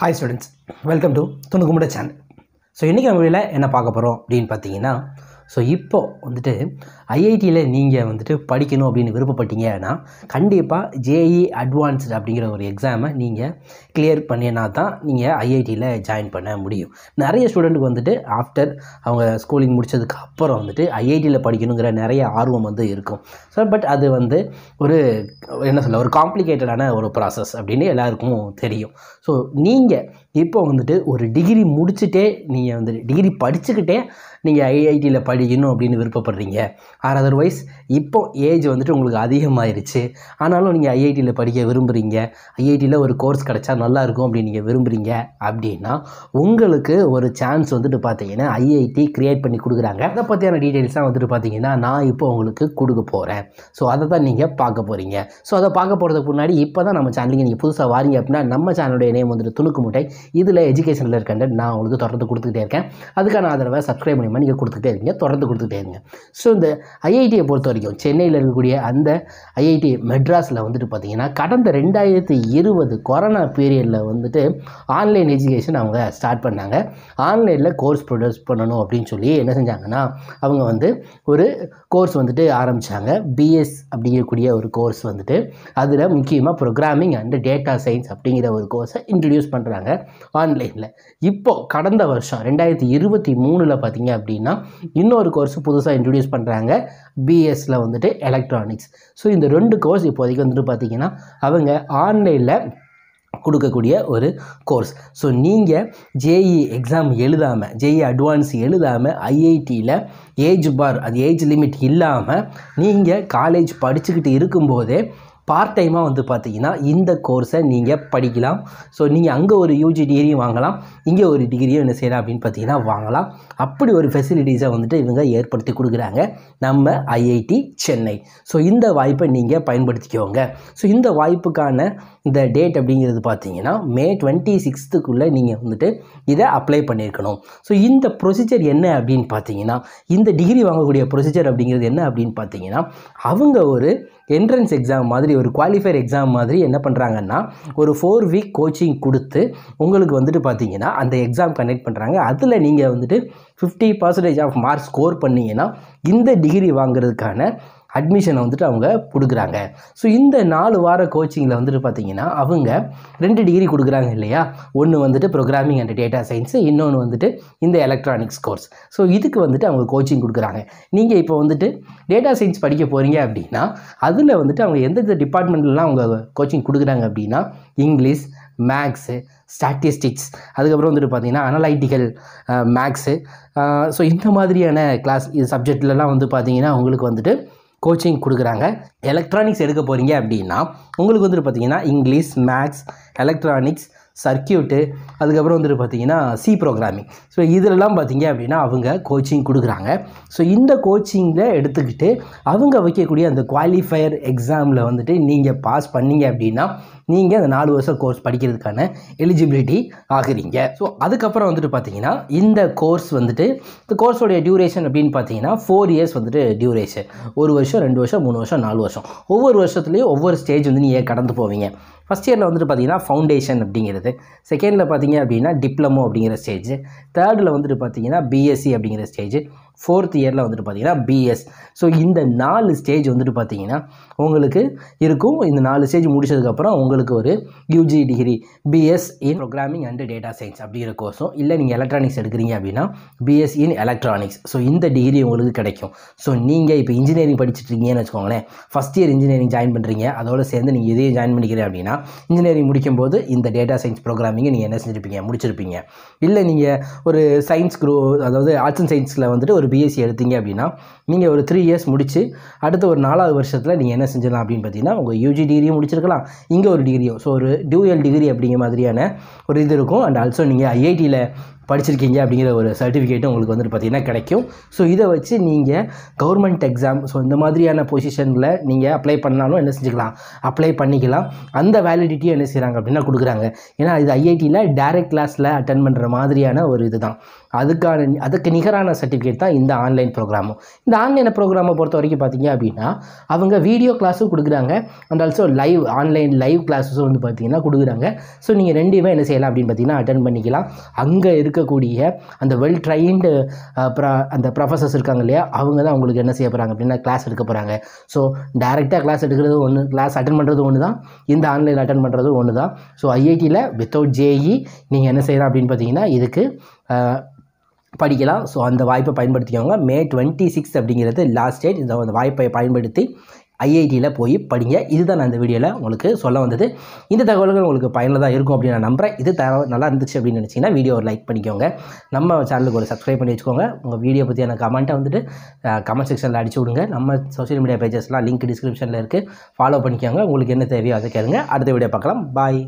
hi students welcome to துணுக்குமுட channel so இன்றைக்கி நம்ம வீடியில் என்ன பார்க்க போகிறோம் அப்படின்னு பார்த்தீங்கன்னா ஸோ இப்போது வந்துட்டு ஐஐடியில் நீங்கள் வந்துட்டு படிக்கணும் அப்படின்னு விருப்பப்பட்டீங்கன்னா கண்டிப்பாக ஜேஇ அட்வான்ஸ்டு e அப்படிங்கிற ஒரு எக்ஸாமை நீங்கள் கிளியர் பண்ணினா தான் நீங்கள் ஐஐடியில் ஜாயின் பண்ண முடியும் நிறைய ஸ்டூடெண்ட்டுக்கு வந்துட்டு ஆஃப்டர் அவங்க ஸ்கூலிங் முடித்ததுக்கு அப்புறம் வந்துட்டு ஐஐடியில் படிக்கணுங்கிற நிறைய ஆர்வம் வந்து இருக்கும் ஸோ பட் அது வந்து ஒரு என்ன சொல்ல ஒரு காம்ப்ளிகேட்டடான ஒரு ப்ராசஸ் அப்படின்னு எல்லாருக்கும் தெரியும் ஸோ நீங்கள் இப்போ வந்துட்டு ஒரு டிகிரி முடிச்சுட்டே நீங்கள் வந்துட்டு டிகிரி படிச்சுக்கிட்டே நீங்கள் ஐஐடியில் படிக்கணும் அப்படின்னு விருப்பப்படுறீங்க ஆர் அதர்வைஸ் இப்போ ஏஜ் வந்துட்டு உங்களுக்கு அதிகமாயிருச்சு ஆனாலும் நீங்கள் ஐஐடியில் படிக்க விரும்புகிறீங்க ஐஐடியில் ஒரு கோர்ஸ் கிடச்சா நல்லாயிருக்கும் அப்படின்னு நீங்கள் விரும்புகிறீங்க அப்படின்னா உங்களுக்கு ஒரு சான்ஸ் வந்துட்டு பார்த்தீங்கன்னா ஐஐடி க்ரியேட் பண்ணி கொடுக்குறாங்க அதை பற்றியான டீட்டெயில்ஸ்லாம் வந்துட்டு பார்த்தீங்கன்னா நான் இப்போ உங்களுக்கு கொடுக்க போகிறேன் ஸோ அதை தான் நீங்கள் பார்க்க போகிறீங்க ஸோ அதை பார்க்க போகிறதுக்கு முன்னாடி இப்போ தான் நம்ம சேனலுக்கு நீங்கள் புதுசாக வாரீங்க அப்படின்னா நம்ம சேனலுடைய நேம் வந்துட்டு துணுக்கு முட்டை இதில் எஜுகேஷனில் இருக்க நான் உங்களுக்கு தொடர்ந்து கொடுத்துக்கிட்டே இருக்கேன் அதுக்கான ஆதரவை சப்ஸ்கிரைப் மூலியமாக நீங்கள் கொடுத்துக்கிட்டே இருக்கீங்க தொடர்ந்து கொடுத்துக்கிட்டே இருங்க ஸோ இந்த ஐஐடியை பொறுத்த வரைக்கும் சென்னையில் இருக்கக்கூடிய அந்த ஐஐடி மெட்ராஸில் வந்துட்டு பார்த்தீங்கன்னா கடந்த ரெண்டாயிரத்தி இருபது கொரோனா பீரியடில் வந்துட்டு ஆன்லைன் எஜுகேஷன் அவங்க ஸ்டார்ட் பண்ணாங்க ஆன்லைனில் கோர்ஸ் ப்ரொடியூஸ் பண்ணணும் அப்படின்னு சொல்லி என்ன செஞ்சாங்கன்னா அவங்க வந்து ஒரு கோர்ஸ் வந்துட்டு ஆரம்பித்தாங்க பிஎஸ் அப்படிங்கக்கூடிய ஒரு கோர்ஸ் வந்துட்டு அதில் முக்கியமாக ப்ரோக்ராமிங் அண்ட் டேட்டா சயின்ஸ் அப்படிங்கிற ஒரு கோர்ஸை இன்ட்ரடியூஸ் பண்ணுறாங்க ஆன்லைனில் இப்போது கடந்த வருஷம் ரெண்டாயிரத்தி இருபத்தி மூணில் பார்த்தீங்க அப்படின்னா இன்னொரு கோர்ஸ் புதுசாக இன்ட்ரடியூஸ் பண்ணுறாங்க பிஎஸ்சில் வந்துட்டு எலக்ட்ரானிக்ஸ் ஸோ இந்த ரெண்டு கோர்ஸ் இப்போதைக்கு வந்துட்டு பார்த்திங்கன்னா அவங்க ஆன்லைனில் கொடுக்கக்கூடிய ஒரு கோர்ஸ் ஸோ நீங்கள் ஜேஇ எக்ஸாம் எழுதாமல் ஜேஇ அட்வான்ஸ் எழுதாமல் ஐஐடியில் ஏஜ் பார் அது ஏஜ் லிமிட் இல்லாமல் நீங்கள் காலேஜ் படிச்சுக்கிட்டு இருக்கும்போதே பார்ட் டைமாக வந்து பார்த்தீங்கன்னா இந்த கோர்ஸை நீங்கள் படிக்கலாம் ஸோ நீங்கள் அங்கே ஒரு யூஜி டிகிரியும் வாங்கலாம் இங்கே ஒரு டிகிரியும் என்ன செய்யலாம் அப்படின்னு பார்த்தீங்கன்னா வாங்கலாம் அப்படி ஒரு ஃபெசிலிட்டிஸை வந்துட்டு இவங்க ஏற்படுத்தி கொடுக்குறாங்க நம்ம ஐஐடி சென்னை ஸோ இந்த வாய்ப்பை நீங்கள் பயன்படுத்திக்கோங்க ஸோ இந்த வாய்ப்புக்கான இந்த டேட் அப்படிங்கிறது பார்த்தீங்கன்னா மே டுவெண்ட்டி சிக்ஸ்த்துக்குள்ளே நீங்கள் வந்துட்டு இதை அப்ளை பண்ணியிருக்கணும் ஸோ இந்த ப்ரொசீஜர் என்ன அப்படின்னு பார்த்தீங்கன்னா இந்த டிகிரி வாங்கக்கூடிய ப்ரொசீஜர் அப்படிங்கிறது என்ன அப்படின்னு பார்த்தீங்கன்னா அவங்க ஒரு என்ட்ரன்ஸ் எக்ஸாம் மாதிரி ஒரு குவாலிஃபயர் எக்ஸாம் மாதிரி என்ன பண்ணுறாங்கன்னா ஒரு ஃபோர் வீக் கோச்சிங் கொடுத்து உங்களுக்கு வந்துட்டு பார்த்தீங்கன்னா அந்த எக்ஸாம் கண்டக்ட் பண்ணுறாங்க அதில் நீங்கள் வந்துட்டு fifty percentage of mark score பண்ணிங்கன்னா இந்த டிகிரி வாங்குறதுக்கான அட்மிஷனை வந்துட்டு அவங்க கொடுக்குறாங்க ஸோ இந்த நாலு வார கோச்சிங்கில் வந்துட்டு பார்த்தீங்கன்னா அவங்க ரெண்டு டிகிரி கொடுக்குறாங்க இல்லையா ஒன்று வந்துட்டு ப்ரோக்ராமிங் அண்ட் டேட்டா சயின்ஸு இன்னொன்று வந்துட்டு இந்த எலக்ட்ரானிக்ஸ் கோர்ஸ் ஸோ இதுக்கு வந்துட்டு அவங்க கோச்சிங் கொடுக்குறாங்க நீங்கள் இப்போ வந்துட்டு டேட்டா சயின்ஸ் படிக்க போகிறீங்க அப்படின்னா அதில் வந்துட்டு அவங்க எந்தெந்த டிபார்ட்மெண்ட்லாம் அவங்க கோச்சிங் கொடுக்குறாங்க அப்படின்னா இங்கிலீஷ் மேக்ஸு ஸ்டாட்டிஸ்டிக்ஸ் அதுக்கப்புறம் வந்துட்டு பார்த்திங்கன்னா அனலைட்டிக்கல் மேக்ஸு ஸோ இந்த மாதிரியான கிளாஸ் சப்ஜெக்ட்லலாம் வந்து பார்த்திங்கன்னா அவங்களுக்கு வந்துட்டு கோச்சிங் கொடுக்குறாங்க எலக்ட்ரானிக்ஸ் எடுக்க போகிறீங்க அப்படின்னா உங்களுக்கு வந்துட்டு பார்த்தீங்கன்னா இங்கிலீஷ் மேக்ஸ் எலக்ட்ரானிக்ஸ் சர்க்கியூட்டு அதுக்கப்புறம் வந்துட்டு பார்த்தீங்கன்னா சி ப்ரோக்ராமிங் ஸோ இதிலெல்லாம் பார்த்தீங்க அப்படின்னா அவங்க கோச்சிங் கொடுக்குறாங்க ஸோ இந்த கோச்சிங்கில் எடுத்துக்கிட்டு அவங்க வைக்கக்கூடிய அந்த குவாலிஃபயர் எக்ஸாமில் வந்துட்டு நீங்கள் பாஸ் பண்ணீங்க அப்படின்னா நீங்கள் அந்த நாலு வருஷம் கோர்ஸ் படிக்கிறதுக்கான எலிஜிபிலிட்டி ஆகுறீங்க ஸோ அதுக்கப்புறம் வந்துட்டு பார்த்தீங்கன்னா இந்த கோர்ஸ் வந்துட்டு இந்த கோர்ஸோடைய டியூரேஷன் அப்படின்னு பார்த்தீங்கன்னா ஃபோர் இயர்ஸ் வந்துட்டு டியூரேஷன் ஒரு வருஷம் ரெண்டு வருஷம் மூணு வருஷம் நாலு வருஷம் ஒவ்வொரு வருஷத்துலேயும் ஒவ்வொரு ஸ்டேஜ் வந்து நீங்கள் கடந்து போவீங்க ஃபஸ்ட் இயரில் வந்துட்டு பார்த்தீங்கன்னா ஃபவுண்டேஷன் அப்படிங்கிறது ஸ்டேஜ் செகண்டில் பார்த்தீங்க அப்படின்னா டிப்ளமோ அப்படிங்கிற ஸ்டேஜ் தேர்டில் வந்துட்டு பார்த்தீங்கன்னா பிஎஸ்சி e அப்படிங்கிற ஸ்டேஜ் ஃபோர்த் இயரில் வந்துட்டு பார்த்தீங்கன்னா பிஎஸ் ஸோ இந்த நாலு ஸ்டேஜ் வந்துட்டு பார்த்தீங்கன்னா உங்களுக்கு இருக்கும் இந்த நாலு ஸ்டேஜ் முடிச்சதுக்கப்புறம் உங்களுக்கு ஒரு UG degree BS in programming and data science அப்படிங்கிற கோர்ஸும் இல்லை நீங்கள் எலக்ட்ரானிக்ஸ் எடுக்கிறீங்க அப்படின்னா பிஎஸ் இன் எலக்ட்ரானிக்ஸ் ஸோ இந்த டிகிரி உங்களுக்கு கிடைக்கும் ஸோ நீங்கள் இப்போ இன்ஜினியரிங் படிச்சுட்டு இருக்கீங்கன்னு வச்சுக்கோங்களேன் ஃபஸ்ட் இயர் இன்ஜினியரிங் ஜாயின் பண்ணுறீங்க அதோடு சேர்ந்து நீங்கள் இதையும் ஜாயின் பண்ணிக்கிறேன் அப்படின்னா இன்ஜினியரிங் முடிக்கும்போது இந்த டேட்டா சயின்ஸ் ப்ரோக்ராமிங்கை நீங்கள் என்ன செஞ்சுருப்பீங்க முடிச்சிருப்பீங்க இல்லை நீங்கள் ஒரு சயின்ஸ் குரூப் அதாவது ஆர்ட்ஸ் அண்ட் சயின்ஸில் வந்துட்டு ஒரு ஒரு பிஎஸ்சி எடுத்தீங்க அப்படின்னா நீங்கள் ஒரு த்ரீ இயர்ஸ் முடித்து அடுத்த ஒரு நாலாவது வருஷத்தில் நீங்கள் என்ன செஞ்சிடலாம் அப்படின்னு பார்த்தீங்கன்னா உங்கள் யூஜி டிகிரியும் முடிச்சிருக்கலாம் இங்கே ஒரு டிகிரியும் ஸோ ஒரு டியூஎல் டிகிரி அப்படிங்கிற மாதிரியான ஒரு இது இருக்கும் அண்ட் ஆல்சோ நீங்கள் ஐஐடியில் படிச்சிருக்கீங்க அப்படிங்கிற ஒரு சர்டிஃபிகேட்டும் உங்களுக்கு வந்துட்டு பார்த்திங்கன்னா கிடைக்கும் ஸோ இதை வச்சு நீங்கள் கவர்மெண்ட் எக்ஸாம் ஸோ இந்த மாதிரியான பொசிஷனில் நீங்கள் அப்ளை பண்ணாலும் என்ன செஞ்சுக்கலாம் அப்ளை பண்ணிக்கலாம் அந்த வேலிடிட்டியும் என்ன செய்கிறாங்க அப்படின்னா கொடுக்குறாங்க ஏன்னா இது ஐஐடியில் டேரெக்ட் கிளாஸில் அட்டன் பண்ணுற மாதிரியான ஒரு இது தான் அதுக்கான அதுக்கு நிகரான சர்டிஃபிகேட் தான் இந்த ஆன்லைன் ப்ரோக்ராமும் இந்த ஆன்லைன் ப்ரோக்ராமை பொறுத்த வரைக்கும் பார்த்திங்க அப்படின்னா அவங்க வீடியோ கிளாஸும் கொடுக்குறாங்க and also live online live கிளாஸஸும் வந்து பார்த்திங்கன்னா கொடுக்குறாங்க ஸோ நீங்கள் ரெண்டுமே என்ன செய்யலாம் அப்படின்னு பார்த்திங்கன்னா அட்டன் பண்ணிக்கலாம் அங்கே இருக்க இருக்கக்கூடிய அந்த வெல் ட்ரைன்டு அந்த ப்ரொஃபஸர்ஸ் இருக்காங்க இல்லையா அவங்க தான் உங்களுக்கு என்ன செய்ய போகிறாங்க அப்படின்னா கிளாஸ் எடுக்க போகிறாங்க ஸோ டேரெக்டாக கிளாஸ் எடுக்கிறது ஒன்று கிளாஸ் அட்டன் பண்ணுறது ஒன்று தான் இந்த ஆன்லைன் அட்டன் பண்ணுறது ஒன்று தான் ஸோ ஐஐடியில் வித்தவுட் ஜேஇ நீங்கள் என்ன செய்யலாம் அப்படின்னு பார்த்தீங்கன்னா இதுக்கு படிக்கலாம் ஸோ அந்த வாய்ப்பை பயன்படுத்திக்கோங்க மே டுவெண்ட்டி சிக்ஸ் அப்படிங்கிறது லாஸ்ட் டேட் இந்த அந்த வாய்ப்பை பயன்படுத்தி ஐஐடியில் போய் படிங்க இதுதான் நான் அந்த வீடியோவில் உங்களுக்கு சொல்ல வந்தது இந்த தகவல்கள் உங்களுக்கு பயனுள்ளதாக இருக்கும் அப்படின்னு நான் நம்புகிறேன் இது தகவல் நல்லா இருந்துச்சு அப்படின்னு நினச்சிங்கன்னா வீடியோ ஒரு லைக் பண்ணிக்கோங்க நம்ம சேனலுக்கு ஒரு சப்ஸ்கிரைப் பண்ணி வச்சுக்கோங்க உங்கள் வீடியோ பற்றியான கமெண்ட்டை வந்துட்டு கமெண்ட் செக்ஷனில் அடிச்சு விடுங்க நம்ம சோஷியல் மீடியா பேஜஸ்லாம் லிங்க் டிஸ்கிரிப்ஷனில் இருக்குது ஃபாலோ பண்ணிக்கோங்க உங்களுக்கு என்ன தேவையோ அதை கேளுங்க அடுத்த வீடியோ பார்க்கலாம் பாய்